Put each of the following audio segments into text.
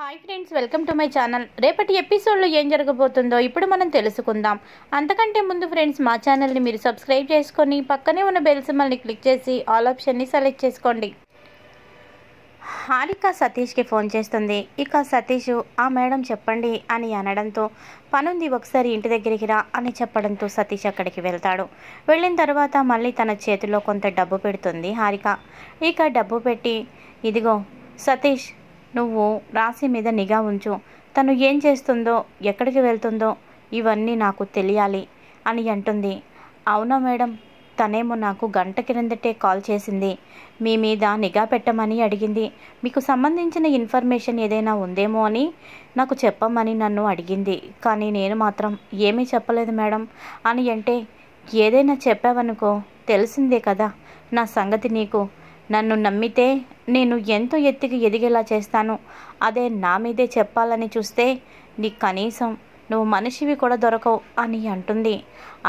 hi friends welcome to my channel రేపటి ఎపిసోడ్లో ఏం జరగబోతుందో ఇప్పుడు మనం తెలుసుకుందాం అంతకంటే ముందు ఫ్రెండ్స్ మా ఛానల్ని మీరు సబ్స్క్రైబ్ చేసుకొని పక్కనే ఉన్న బెల్ సిమ్మల్ని క్లిక్ చేసి ఆల్ ఆప్షన్ని సెలెక్ట్ చేసుకోండి హారిక సతీష్కి ఫోన్ చేస్తుంది ఇక సతీష్ ఆ మేడం చెప్పండి అని అనడంతో పనుంది ఒకసారి ఇంటి దగ్గరికి రా అని చెప్పడంతో సతీష్ అక్కడికి వెళ్తాడు వెళ్ళిన తర్వాత మళ్ళీ తన చేతిలో కొంత డబ్బు పెడుతుంది హారిక ఇక డబ్బు పెట్టి ఇదిగో సతీష్ నువ్వు రాశి మీద నిఘా ఉంచు తను ఏం చేస్తుందో ఎక్కడికి వెళ్తుందో ఇవన్నీ నాకు తెలియాలి అని అంటుంది అవునా మేడం తనేమో నాకు గంట క్రిందటే కాల్ చేసింది మీ మీద నిఘా పెట్టమని అడిగింది మీకు సంబంధించిన ఇన్ఫర్మేషన్ ఏదైనా ఉందేమో అని నాకు చెప్పమని నన్ను అడిగింది కానీ నేను మాత్రం ఏమీ చెప్పలేదు మేడం అని అంటే ఏదైనా చెప్పావనుకో తెలిసిందే కదా నా సంగతి నీకు నన్ను నమ్మితే నేను ఎంతో ఎత్తుకి ఎదిగేలా చేస్తాను అదే నా మీదే చెప్పాలని చూస్తే నీ కనీసం నువ్వు మనిషివి కూడా దొరకవు అని అంటుంది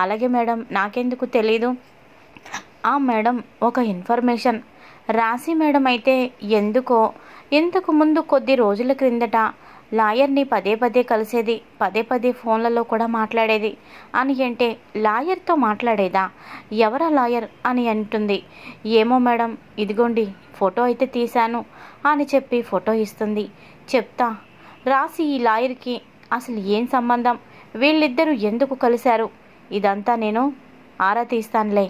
అలాగే మేడం నాకెందుకు తెలీదు ఆ మేడం ఒక ఇన్ఫర్మేషన్ రాశి మేడం అయితే ఎందుకో ఇంతకు ముందు కొద్ది రోజుల క్రిందట లాయర్ని పదే పదే కలిసేది పదే పదే ఫోన్లలో కూడా మాట్లాడేది అని అంటే లాయర్తో మాట్లాడేదా ఎవరా లాయర్ అని అంటుంది ఏమో మేడం ఇదిగోండి ఫోటో అయితే తీశాను అని చెప్పి ఫోటో ఇస్తుంది చెప్తా రాసి ఈ లాయర్కి అసలు ఏం సంబంధం వీళ్ళిద్దరూ ఎందుకు కలిశారు ఇదంతా నేను ఆరా తీస్తానులే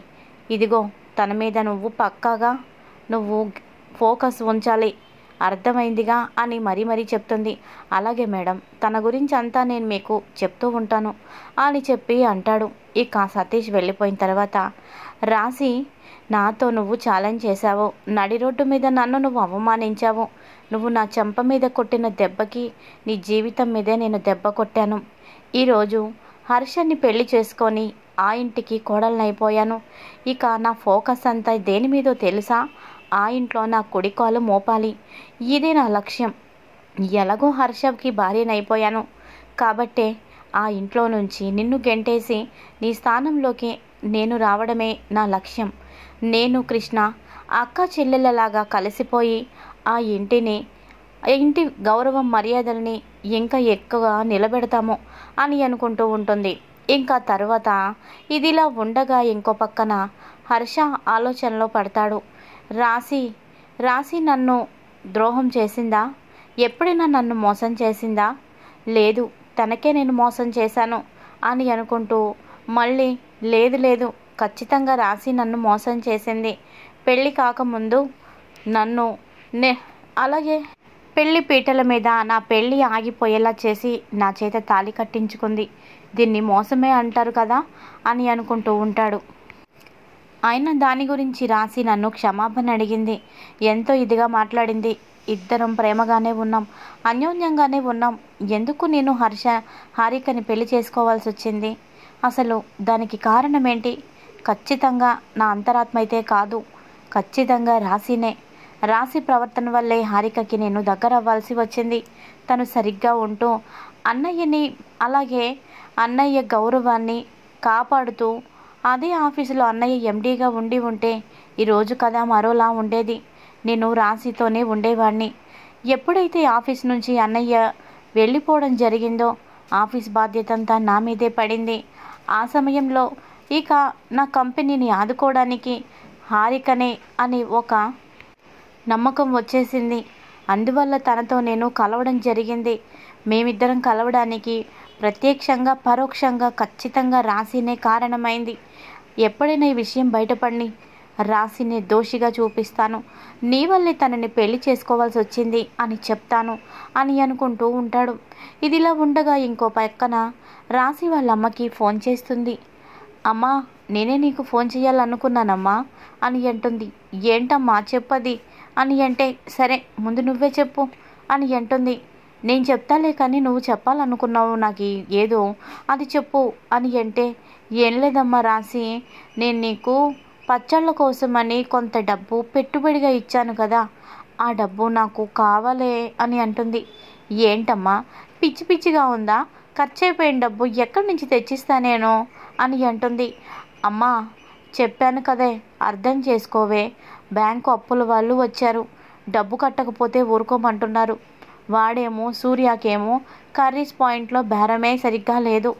ఇదిగో తన మీద నువ్వు పక్కాగా నువ్వు ఫోకస్ ఉంచాలి అర్థమైందిగా అని మరీ మరీ చెప్తుంది అలాగే మేడం తన గురించి అంతా నేను మీకు చెప్తూ ఉంటాను అని చెప్పి అంటాడు ఇక సతీష్ వెళ్ళిపోయిన తర్వాత రాసి నాతో నువ్వు ఛాలెంజ్ చేశావు నడి రోడ్డు మీద నన్ను నువ్వు అవమానించావు నువ్వు నా చెంప మీద కొట్టిన దెబ్బకి నీ జీవితం మీదే నేను దెబ్బ కొట్టాను ఈరోజు హర్షన్ని పెళ్లి చేసుకొని ఆ ఇంటికి కోడలనైపోయాను ఇక నా ఫోకస్ అంతా దేని మీదో తెలుసా ఆ ఇంట్లో నా కుడి కాలు మోపాలి ఇదే నా లక్ష్యం ఎలాగో హర్షబ్కి భార్యనైపోయాను కాబట్టే ఆ ఇంట్లో నుంచి నిన్ను గెంటేసి నీ స్థానంలోకి నేను రావడమే నా లక్ష్యం నేను కృష్ణ అక్క చెల్లెళ్ళలాగా కలిసిపోయి ఆ ఇంటిని ఇంటి గౌరవం మర్యాదల్ని ఇంకా ఎక్కువగా నిలబెడతాము అని అనుకుంటూ ఉంటుంది ఇంకా తరువాత ఇదిలా ఉండగా ఇంకో పక్కన హర్ష ఆలోచనలో పడతాడు రాసి రాసి నన్ను ద్రోహం చేసిందా ఎప్పుడైనా నన్ను మోసం చేసిందా లేదు తనకే నేను మోసం చేశాను అని అనుకుంటూ మళ్ళీ లేదు లేదు ఖచ్చితంగా రాసి నన్ను మోసం చేసింది పెళ్ళి కాకముందు నన్ను నే అలాగే పెళ్ళి పీటల మీద నా పెళ్ళి ఆగిపోయేలా చేసి నా చేత తాళి కట్టించుకుంది దీన్ని మోసమే అంటారు కదా అని అనుకుంటూ ఉంటాడు ఆయన దాని గురించి రాసి నన్ను క్షమాపణ అడిగింది ఎంతో ఇదిగా మాట్లాడింది ఇద్దరం ప్రేమగానే ఉన్నాం అన్యోన్యంగానే ఉన్నాం ఎందుకు నేను హర్ష హారికని పెళ్లి చేసుకోవాల్సి వచ్చింది అసలు దానికి కారణం ఏంటి ఖచ్చితంగా నా అంతరాత్మ అయితే కాదు ఖచ్చితంగా రాసినే రాశి ప్రవర్తన వల్లే హారికకి నేను దగ్గర అవ్వాల్సి వచ్చింది తను సరిగ్గా ఉంటూ అన్నయ్యని అలాగే అన్నయ్య గౌరవాన్ని కాపాడుతూ అదే ఆఫీసులో అన్నయ్య ఎండీగా ఉండి ఉంటే ఈరోజు కదా మరోలా ఉండేది నేను రాశితోనే ఉండేవాడిని ఎప్పుడైతే ఆఫీస్ నుంచి అన్నయ్య వెళ్ళిపోవడం జరిగిందో ఆఫీస్ బాధ్యత అంతా నా మీదే పడింది ఆ సమయంలో ఇక నా కంపెనీని ఆదుకోవడానికి హారికనే అని ఒక నమ్మకం వచ్చేసింది అందువల్ల తనతో నేను కలవడం జరిగింది మేమిద్దరం కలవడానికి ప్రత్యక్షంగా పరోక్షంగా ఖచ్చితంగా రాసినే కారణమైంది ఎప్పుడైనా ఈ విషయం బయటపడి రాసినే దోషిగా చూపిస్తాను నీ వల్లే తనని పెళ్లి చేసుకోవాల్సి వచ్చింది అని చెప్తాను అని అనుకుంటూ ఉంటాడు ఇదిలా ఉండగా ఇంకో పక్కన రాసి వాళ్ళ అమ్మకి ఫోన్ చేస్తుంది అమ్మా నేనే నీకు ఫోన్ చేయాలనుకున్నానమ్మా అని అంటుంది ఏంటమ్మా చెప్పది అని అంటే సరే ముందు నువ్వే చెప్పు అని అంటుంది నేను చెప్తాలే కానీ నువ్వు చెప్పాలనుకున్నావు నాకు ఏదో అది చెప్పు అని అంటే ఏం లేదమ్మా రాసి నేను నీకు పచ్చళ్ళ కోసమని కొంత డబ్బు పెట్టుబడిగా ఇచ్చాను కదా ఆ డబ్బు నాకు కావాలే అని అంటుంది ఏంటమ్మా పిచ్చి పిచ్చిగా ఉందా ఖర్చు అయిపోయిన డబ్బు ఎక్కడి నుంచి తెచ్చిస్తానేనో అని అంటుంది అమ్మా చెప్పాను కదే అర్థం చేసుకోవే బ్యాంకు అప్పుల వాళ్ళు వచ్చారు డబ్బు కట్టకపోతే ఊరుకోమంటున్నారు వాడేమో సూర్యాకేమో కర్రీస్ పాయింట్లో బేరమే సరిగ్గా లేదు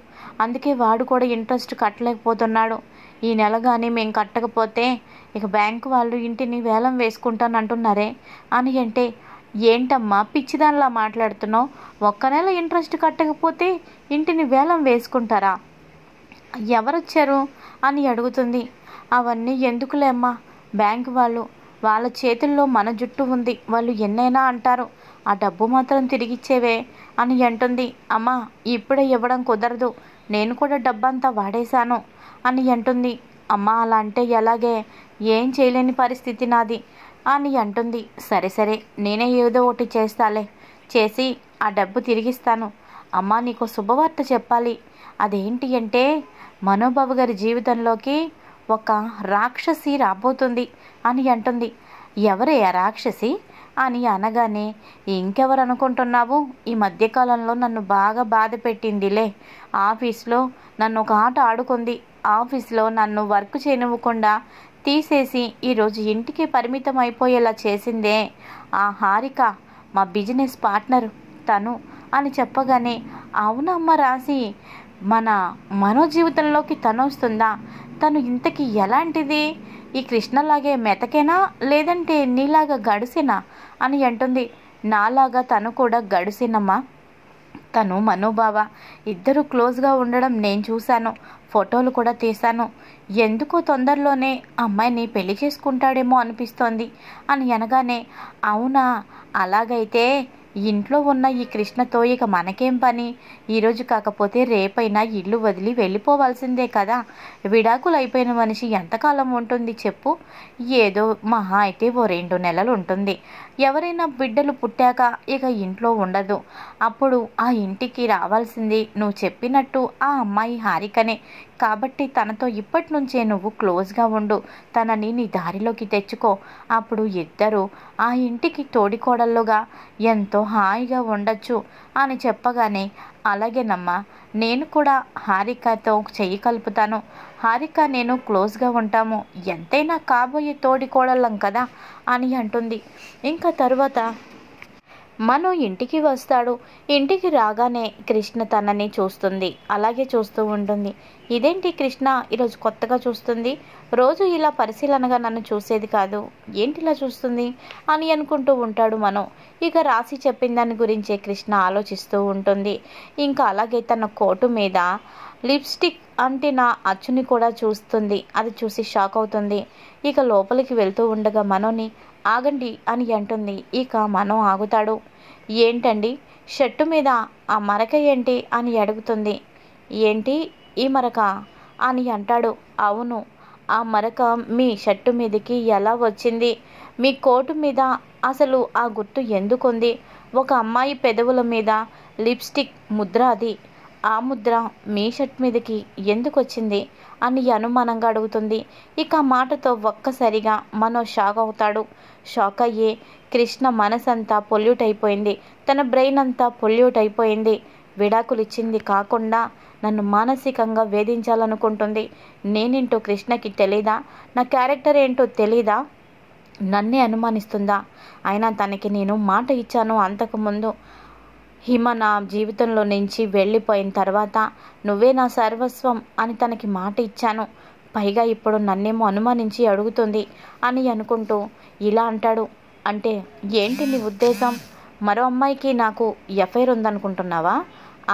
అందుకే వాడు కూడా ఇంట్రెస్ట్ కట్టలేకపోతున్నాడు ఈ నెల కానీ మేము కట్టకపోతే ఇక బ్యాంకు వాళ్ళు ఇంటిని వేలం వేసుకుంటానంటున్నారే అని అంటే ఏంటమ్మా పిచ్చిదానిలా మాట్లాడుతున్నావు ఒక్క నెల ఇంట్రెస్ట్ కట్టకపోతే ఇంటిని వేలం వేసుకుంటారా ఎవరొచ్చారు అని అడుగుతుంది అవన్నీ ఎందుకులేమ్మా బ్యాంక్ వాళ్ళు వాళ్ళ చేతుల్లో మన జుట్టు ఉంది వాళ్ళు ఎన్నైనా అంటారు ఆ డబ్బు మాత్రం తిరిగిచ్చేవే అని అంటుంది అమ్మ ఇప్పుడే ఇవ్వడం కుదరదు నేను కూడా డబ్బంతా వాడేశాను అని అంటుంది అమ్మ అలా అంటే ఎలాగే ఏం చేయలేని పరిస్థితి నాది అని అంటుంది సరే సరే నేనే ఏదో ఒకటి చేస్తాలే చేసి ఆ డబ్బు తిరిగిస్తాను అమ్మ నీకు శుభవార్త చెప్పాలి అదేంటి అంటే మనోబాబు గారి జీవితంలోకి ఒక రాక్షసి రాబోతుంది అని అంటుంది ఎవరే రాక్షసి అని అనగానే ఇంకెవరు అనుకుంటున్నావు ఈ మధ్యకాలంలో నన్ను బాగా బాధ పెట్టిందిలే ఆఫీస్లో నన్ను ఒక ఆట ఆడుకుంది ఆఫీస్లో నన్ను వర్క్ చేయనివ్వకుండా తీసేసి ఈరోజు ఇంటికి పరిమితం అయిపోయేలా చేసిందే ఆ హారిక మా బిజినెస్ పార్ట్నర్ తను అని చెప్పగానే అవునమ్మ రాసి మన మనో జీవితంలోకి తను వస్తుందా తను ఇంతకీ ఎలాంటిది ఈ కృష్ణలాగే మెతకేనా లేదంటే నీలాగా గడిసినా అని అంటుంది నాలాగా తను కూడా గడిసినమ్మా తను మనోభావ ఇద్దరు క్లోజ్గా ఉండడం నేను చూశాను ఫోటోలు కూడా తీశాను ఎందుకో తొందరలోనే అమ్మాయిని పెళ్లి చేసుకుంటాడేమో అనిపిస్తోంది అని అనగానే అవునా అలాగైతే ఇంట్లో ఉన్న ఈ కృష్ణతో ఇక మనకేం పని ఈరోజు కాకపోతే రేపైనా ఇల్లు వదిలి వెళ్ళిపోవాల్సిందే కదా విడాకులు అయిపోయిన మనిషి ఎంతకాలం ఉంటుంది చెప్పు ఏదో మహా అయితే ఓ రెండు నెలలు ఉంటుంది ఎవరైనా బిడ్డలు పుట్టాక ఇక ఇంట్లో ఉండదు అప్పుడు ఆ ఇంటికి రావాల్సింది నువ్వు చెప్పినట్టు ఆ అమ్మాయి హారికనే కాబట్టి తనతో ఇప్పటి నుంచే నువ్వు క్లోజ్గా ఉండు తనని నీ దారిలోకి తెచ్చుకో అప్పుడు ఇద్దరు ఆ ఇంటికి తోడికోడల్లుగా ఎంతో హాయిగా ఉండొచ్చు అని చెప్పగానే అలాగేనమ్మా నేను కూడా హారికతో చెయ్యి కలుపుతాను హారిక నేను క్లోజ్గా ఉంటాము ఎంతైనా కాబోయే కోడలం కదా అని అంటుంది ఇంకా తరువాత మను ఇంటికి వస్తాడు ఇంటికి రాగానే కృష్ణ తనని చూస్తుంది అలాగే చూస్తూ ఉంటుంది ఇదేంటి కృష్ణ ఈరోజు కొత్తగా చూస్తుంది రోజు ఇలా పరిశీలనగా నన్ను చూసేది కాదు ఏంటి ఇలా చూస్తుంది అని అనుకుంటూ ఉంటాడు మనం ఇక రాసి చెప్పిన దాని గురించే కృష్ణ ఆలోచిస్తూ ఉంటుంది ఇంకా అలాగే తన కోటు మీద లిప్స్టిక్ అంటే నా అచ్చుని కూడా చూస్తుంది అది చూసి షాక్ అవుతుంది ఇక లోపలికి వెళ్తూ ఉండగా మనోని ఆగండి అని అంటుంది ఇక మనో ఆగుతాడు ఏంటండి షర్టు మీద ఆ మరక ఏంటి అని అడుగుతుంది ఏంటి ఈ మరక అని అంటాడు అవును ఆ మరక మీ షర్టు మీదకి ఎలా వచ్చింది మీ కోటు మీద అసలు ఆ గుర్తు ఎందుకుంది ఒక అమ్మాయి పెదవుల మీద లిప్స్టిక్ ముద్ర అది ఆ ముద్ర మీ షర్ట్ మీదకి ఎందుకు వచ్చింది అని అనుమానంగా అడుగుతుంది ఇక మాటతో ఒక్కసారిగా మనో షాక్ అవుతాడు షాక్ అయ్యే కృష్ణ మనసంతా పొల్యూట్ అయిపోయింది తన బ్రెయిన్ అంతా పొల్యూట్ అయిపోయింది విడాకులు ఇచ్చింది కాకుండా నన్ను మానసికంగా వేధించాలనుకుంటుంది నేనేంటో కృష్ణకి తెలీదా నా క్యారెక్టర్ ఏంటో తెలీదా నన్నే అనుమానిస్తుందా అయినా తనకి నేను మాట ఇచ్చాను అంతకుముందు హిమ నా జీవితంలో నుంచి వెళ్ళిపోయిన తర్వాత నువ్వే నా సర్వస్వం అని తనకి మాట ఇచ్చాను పైగా ఇప్పుడు నన్నేమో అనుమానించి అడుగుతుంది అని అనుకుంటూ ఇలా అంటాడు అంటే ఏంటి నీ ఉద్దేశం మరో అమ్మాయికి నాకు ఎఫ్ఐఆర్ ఉందనుకుంటున్నావా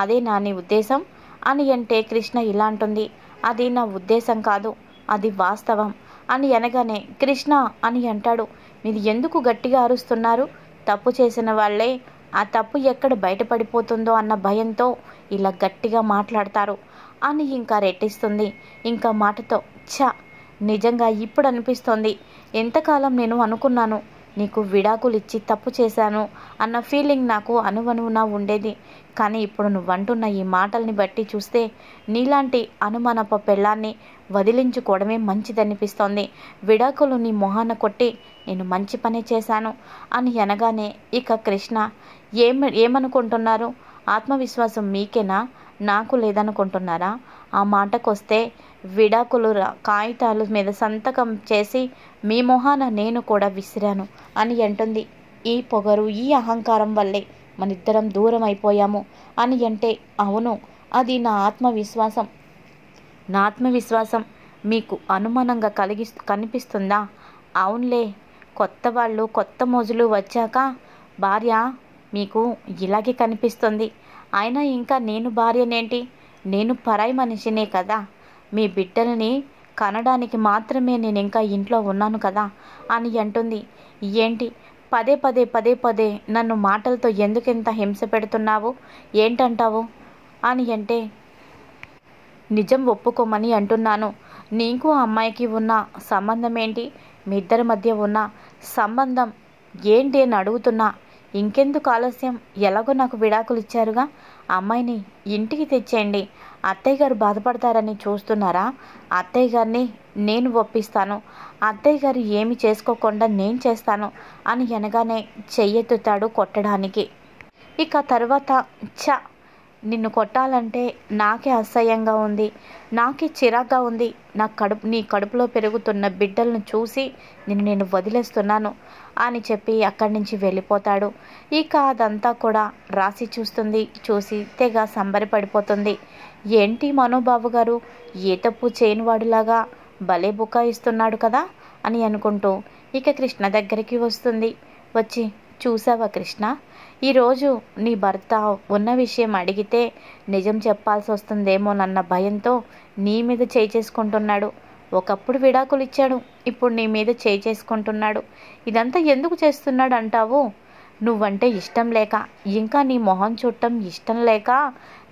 అదే నా నీ ఉద్దేశం అని అంటే కృష్ణ ఇలా అంటుంది అది నా ఉద్దేశం కాదు అది వాస్తవం అని అనగానే కృష్ణ అని అంటాడు మీరు ఎందుకు గట్టిగా అరుస్తున్నారు తప్పు చేసిన వాళ్ళే ఆ తప్పు ఎక్కడ బయటపడిపోతుందో అన్న భయంతో ఇలా గట్టిగా మాట్లాడతారు అని ఇంకా రెట్టిస్తుంది ఇంకా మాటతో ఛ నిజంగా ఇప్పుడు అనిపిస్తోంది ఎంతకాలం నేను అనుకున్నాను నీకు విడాకులు ఇచ్చి తప్పు చేశాను అన్న ఫీలింగ్ నాకు అనువనువున ఉండేది కానీ ఇప్పుడు నువ్వంటున్న ఈ మాటల్ని బట్టి చూస్తే నీలాంటి అనుమానప పెళ్ళాన్ని వదిలించుకోవడమే మంచిదనిపిస్తోంది విడాకులు నీ మొహాన కొట్టి నేను మంచి పని చేశాను అని అనగానే ఇక కృష్ణ ఏమ ఏమనుకుంటున్నారు ఆత్మవిశ్వాసం మీకేనా నాకు లేదనుకుంటున్నారా ఆ మాటకొస్తే విడాకులు కాగితాల మీద సంతకం చేసి మీ మొహాన నేను కూడా విసిరాను అని అంటుంది ఈ పొగరు ఈ అహంకారం వల్లే మనిద్దరం దూరం అయిపోయాము అని అంటే అవును అది నా ఆత్మవిశ్వాసం నా ఆత్మవిశ్వాసం మీకు అనుమానంగా కలిగి కనిపిస్తుందా అవునులే కొత్త వాళ్ళు కొత్త మోజులు వచ్చాక భార్య మీకు ఇలాగే కనిపిస్తుంది అయినా ఇంకా నేను భార్యనేంటి నేను పరాయి మనిషినే కదా మీ బిడ్డల్ని కనడానికి మాత్రమే నేను ఇంకా ఇంట్లో ఉన్నాను కదా అని అంటుంది ఏంటి పదే పదే పదే పదే నన్ను మాటలతో ఎందుకింత హింస పెడుతున్నావు ఏంటంటావు అని అంటే నిజం ఒప్పుకోమని అంటున్నాను నీకు అమ్మాయికి ఉన్న సంబంధం ఏంటి మీ ఇద్దరి మధ్య ఉన్న సంబంధం ఏంటి అని అడుగుతున్నా ఇంకెందుకు ఆలస్యం ఎలాగో నాకు విడాకులు ఇచ్చారుగా అమ్మాయిని ఇంటికి తెచ్చేయండి అత్తయ్య గారు బాధపడతారని చూస్తున్నారా అత్తయ్య గారిని నేను ఒప్పిస్తాను అత్తయ్య గారు ఏమి చేసుకోకుండా నేను చేస్తాను అని ఎనగానే చెయ్యెత్తుతాడు కొట్టడానికి ఇక తర్వాత చ నిన్ను కొట్టాలంటే నాకే అసహ్యంగా ఉంది నాకే చిరాగ్గా ఉంది నా కడుపు నీ కడుపులో పెరుగుతున్న బిడ్డలను చూసి నిన్ను నేను వదిలేస్తున్నాను అని చెప్పి అక్కడి నుంచి వెళ్ళిపోతాడు ఇక అదంతా కూడా రాసి చూస్తుంది చూసి తెగ సంబరపడిపోతుంది ఏంటి మనోబాబు గారు ఏ తప్పు చేయనివాడులాగా భలే బుకాయిస్తున్నాడు కదా అని అనుకుంటూ ఇక కృష్ణ దగ్గరికి వస్తుంది వచ్చి చూసావా కృష్ణ ఈరోజు నీ భర్త ఉన్న విషయం అడిగితే నిజం చెప్పాల్సి వస్తుందేమోనన్న భయంతో నీ మీద చేయి చేసుకుంటున్నాడు ఒకప్పుడు విడాకులు ఇచ్చాడు ఇప్పుడు నీ మీద చేయి చేసుకుంటున్నాడు ఇదంతా ఎందుకు చేస్తున్నాడు అంటావు నువ్వంటే ఇష్టం లేక ఇంకా నీ మొహం చుట్టం ఇష్టం లేక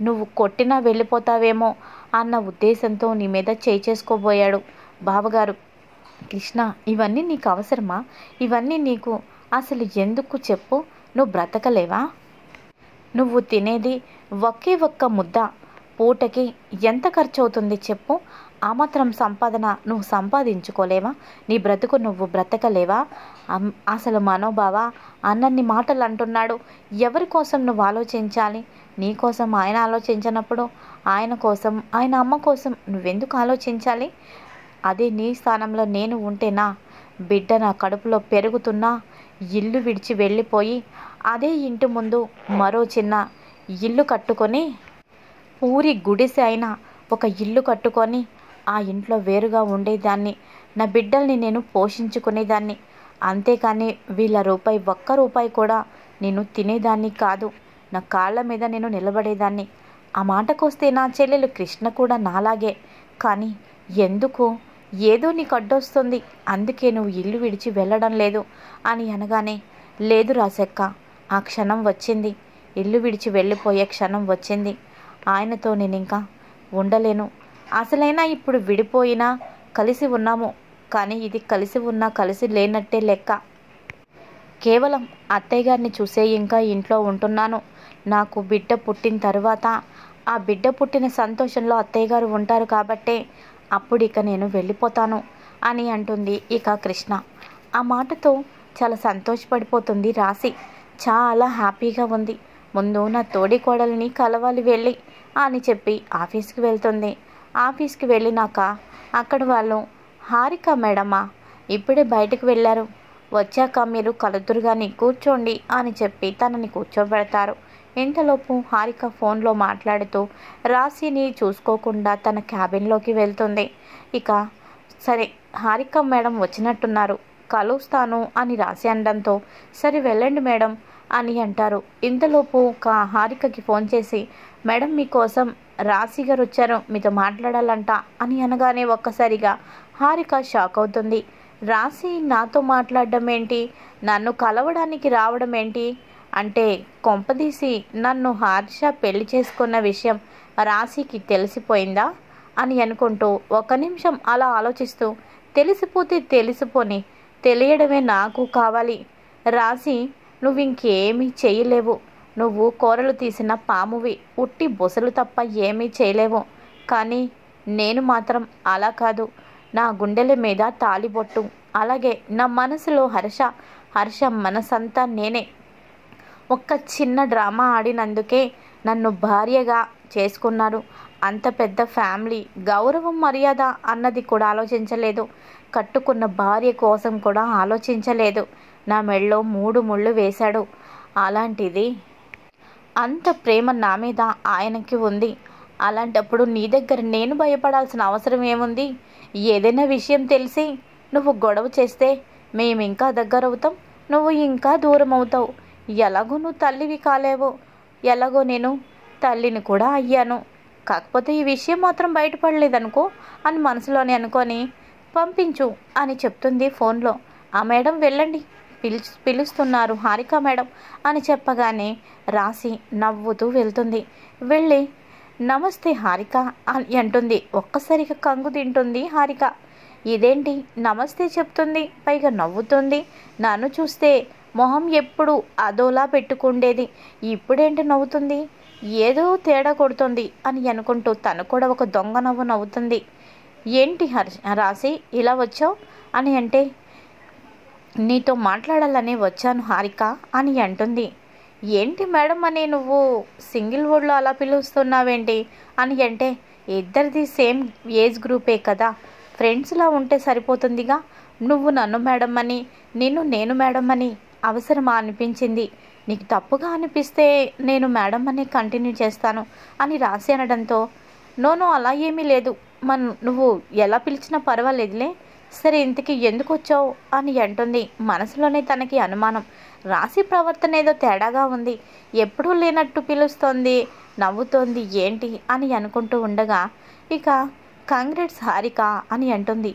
నువ్వు కొట్టినా వెళ్ళిపోతావేమో అన్న ఉద్దేశంతో నీ మీద చేయి చేసుకోబోయాడు బావగారు కృష్ణ ఇవన్నీ నీకు అవసరమా ఇవన్నీ నీకు అసలు ఎందుకు చెప్పు నువ్వు బ్రతకలేవా నువ్వు తినేది ఒకే ఒక్క ముద్ద పూటకి ఎంత ఖర్చవుతుంది చెప్పు ఆ మాత్రం సంపాదన నువ్వు సంపాదించుకోలేవా నీ బ్రతుకు నువ్వు బ్రతకలేవా అసలు మనోభావ అన్నన్ని మాటలు అంటున్నాడు ఎవరి కోసం నువ్వు ఆలోచించాలి నీ కోసం ఆయన ఆలోచించినప్పుడు ఆయన కోసం ఆయన అమ్మ కోసం నువ్వెందుకు ఆలోచించాలి అదే నీ స్థానంలో నేను ఉంటేనా బిడ్డ నా కడుపులో పెరుగుతున్నా ఇల్లు విడిచి వెళ్ళిపోయి అదే ఇంటి ముందు మరో చిన్న ఇల్లు కట్టుకొని ఊరి గుడిసె అయిన ఒక ఇల్లు కట్టుకొని ఆ ఇంట్లో వేరుగా ఉండేదాన్ని నా బిడ్డల్ని నేను పోషించుకునేదాన్ని అంతేకాని వీళ్ళ రూపాయి ఒక్క రూపాయి కూడా నేను తినేదాన్ని కాదు నా కాళ్ళ మీద నేను నిలబడేదాన్ని ఆ మాటకొస్తే నా చెల్లెలు కృష్ణ కూడా నాలాగే కానీ ఎందుకు ఏదో నీకు అడ్డొస్తుంది అందుకే నువ్వు ఇల్లు విడిచి వెళ్ళడం లేదు అని అనగానే లేదు రాసెక్క ఆ క్షణం వచ్చింది ఇల్లు విడిచి వెళ్ళిపోయే క్షణం వచ్చింది ఆయనతో నేను ఇంకా ఉండలేను అసలైనా ఇప్పుడు విడిపోయినా కలిసి ఉన్నాము కానీ ఇది కలిసి ఉన్నా కలిసి లేనట్టే లెక్క కేవలం అత్తయ్య గారిని చూసే ఇంకా ఇంట్లో ఉంటున్నాను నాకు బిడ్డ పుట్టిన తర్వాత ఆ బిడ్డ పుట్టిన సంతోషంలో అత్తయ్య గారు ఉంటారు కాబట్టే అప్పుడు ఇక నేను వెళ్ళిపోతాను అని అంటుంది ఇక కృష్ణ ఆ మాటతో చాలా సంతోషపడిపోతుంది రాశి చాలా హ్యాపీగా ఉంది ముందు నా తోడి కోడలిని కలవాలి వెళ్ళి అని చెప్పి ఆఫీస్కి వెళ్తుంది ఆఫీస్కి వెళ్ళినాక అక్కడ వాళ్ళు హారిక మేడమా ఇప్పుడే బయటకు వెళ్ళారు వచ్చాక మీరు కలుతురుగాని కూర్చోండి అని చెప్పి తనని కూర్చోబెడతారు ఇంతలోపు హారిక ఫోన్లో మాట్లాడుతూ రాశిని చూసుకోకుండా తన క్యాబిన్లోకి వెళ్తుంది ఇక సరే హారిక మేడం వచ్చినట్టున్నారు కలుస్తాను అని రాసి అనడంతో సరే వెళ్ళండి మేడం అని అంటారు ఇంతలోపు ఒక హారికకి ఫోన్ చేసి మేడం మీకోసం రాశి గారు వచ్చారు మీతో మాట్లాడాలంట అని అనగానే ఒక్కసారిగా హారిక షాక్ అవుతుంది రాశి నాతో మాట్లాడడం ఏంటి నన్ను కలవడానికి రావడం ఏంటి అంటే కొంపదీసి నన్ను హారిష పెళ్లి చేసుకున్న విషయం రాశికి తెలిసిపోయిందా అని అనుకుంటూ ఒక నిమిషం అలా ఆలోచిస్తూ తెలిసిపోతే తెలిసిపోని తెలియడమే నాకు కావాలి రాశి నువ్వు ఇంకేమీ చేయలేవు నువ్వు కూరలు తీసిన పామువి ఉట్టి బొసలు తప్ప ఏమీ చేయలేవు కానీ నేను మాత్రం అలా కాదు నా గుండెల మీద తాలిబొట్టు అలాగే నా మనసులో హర్ష హర్ష మనసంతా నేనే ఒక్క చిన్న డ్రామా ఆడినందుకే నన్ను భార్యగా చేసుకున్నారు అంత పెద్ద ఫ్యామిలీ గౌరవం మర్యాద అన్నది కూడా ఆలోచించలేదు కట్టుకున్న భార్య కోసం కూడా ఆలోచించలేదు నా మెడలో మూడు ముళ్ళు వేశాడు అలాంటిది అంత ప్రేమ నా మీద ఆయనకి ఉంది అలాంటప్పుడు నీ దగ్గర నేను భయపడాల్సిన అవసరం ఏముంది ఏదైనా విషయం తెలిసి నువ్వు గొడవ చేస్తే మేము ఇంకా దగ్గర అవుతాం నువ్వు ఇంకా దూరం అవుతావు ఎలాగో నువ్వు తల్లివి కాలేవు ఎలాగో నేను తల్లిని కూడా అయ్యాను కాకపోతే ఈ విషయం మాత్రం బయటపడలేదనుకో అని మనసులోనే అనుకొని పంపించు అని చెప్తుంది ఫోన్లో ఆ మేడం వెళ్ళండి పిలుచు పిలుస్తున్నారు హారిక మేడం అని చెప్పగానే రాసి నవ్వుతూ వెళ్తుంది వెళ్ళి నమస్తే హారిక అని అంటుంది ఒక్కసారిగా కంగు తింటుంది హారిక ఇదేంటి నమస్తే చెప్తుంది పైగా నవ్వుతుంది నన్ను చూస్తే మొహం ఎప్పుడు అదోలా పెట్టుకుండేది ఇప్పుడేంటి నవ్వుతుంది ఏదో తేడా కొడుతుంది అని అనుకుంటూ తను కూడా ఒక దొంగ నవ్వు నవ్వుతుంది ఏంటి హర్ రాసి ఇలా వచ్చావు అని అంటే నీతో మాట్లాడాలనే వచ్చాను హారిక అని అంటుంది ఏంటి మేడం అని నువ్వు సింగిల్ వర్డ్లో అలా పిలుస్తున్నావేంటి అని అంటే ఇద్దరిది సేమ్ ఏజ్ గ్రూపే కదా ఫ్రెండ్స్లా ఉంటే సరిపోతుందిగా నువ్వు నన్ను మేడం అని నిన్ను నేను మేడం అని అవసరమా అనిపించింది నీకు తప్పుగా అనిపిస్తే నేను మేడం అని కంటిన్యూ చేస్తాను అని రాసి అనడంతో నోనో అలా ఏమీ లేదు మన నువ్వు ఎలా పిలిచినా పర్వాలేదులే సరే ఇంతకీ ఎందుకు వచ్చావు అని అంటుంది మనసులోనే తనకి అనుమానం రాశి ప్రవర్తన ఏదో తేడాగా ఉంది ఎప్పుడూ లేనట్టు పిలుస్తోంది నవ్వుతోంది ఏంటి అని అనుకుంటూ ఉండగా ఇక కాంగ్రెట్స్ హారిక అని అంటుంది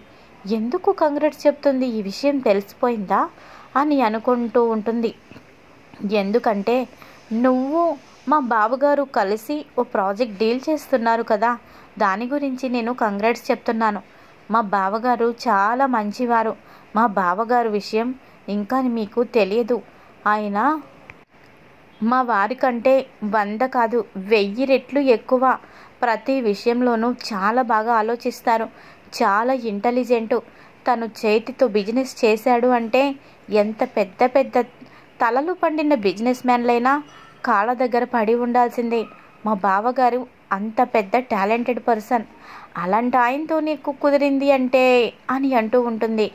ఎందుకు కాంగ్రెట్స్ చెప్తుంది ఈ విషయం తెలిసిపోయిందా అని అనుకుంటూ ఉంటుంది ఎందుకంటే నువ్వు మా బాబుగారు కలిసి ఓ ప్రాజెక్ట్ డీల్ చేస్తున్నారు కదా దాని గురించి నేను కంగ్రాట్స్ చెప్తున్నాను మా బావగారు చాలా మంచివారు మా బావగారు విషయం ఇంకా మీకు తెలియదు ఆయన మా వారికంటే వంద కాదు వెయ్యి రెట్లు ఎక్కువ ప్రతి విషయంలోనూ చాలా బాగా ఆలోచిస్తారు చాలా ఇంటెలిజెంటు తను చేతితో బిజినెస్ చేశాడు అంటే ఎంత పెద్ద పెద్ద తలలు పండిన బిజినెస్ మ్యాన్లైనా కాళ్ళ దగ్గర పడి ఉండాల్సిందే మా బావగారు అంత పెద్ద టాలెంటెడ్ పర్సన్ అలాంటి ఆయనతో నీకు కుదిరింది అంటే అని అంటూ ఉంటుంది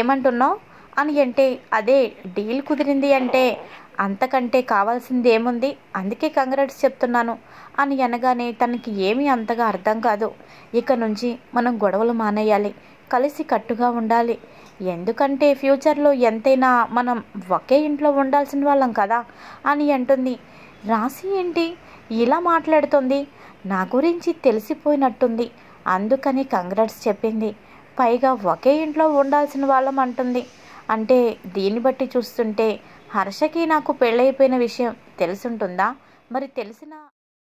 ఏమంటున్నావు అని అంటే అదే డీల్ కుదిరింది అంటే అంతకంటే కావాల్సింది ఏముంది అందుకే కంగ్రాట్స్ చెప్తున్నాను అని అనగానే తనకి ఏమీ అంతగా అర్థం కాదు ఇక నుంచి మనం గొడవలు మానేయాలి కలిసి కట్టుగా ఉండాలి ఎందుకంటే ఫ్యూచర్లో ఎంతైనా మనం ఒకే ఇంట్లో ఉండాల్సిన వాళ్ళం కదా అని అంటుంది రాసి ఏంటి ఇలా మాట్లాడుతుంది నా గురించి తెలిసిపోయినట్టుంది అందుకని కంగ్రాట్స్ చెప్పింది పైగా ఒకే ఇంట్లో ఉండాల్సిన వాళ్ళం అంటుంది అంటే దీన్ని బట్టి చూస్తుంటే హర్షకి నాకు పెళ్ళైపోయిన విషయం తెలుసుంటుందా మరి తెలిసిన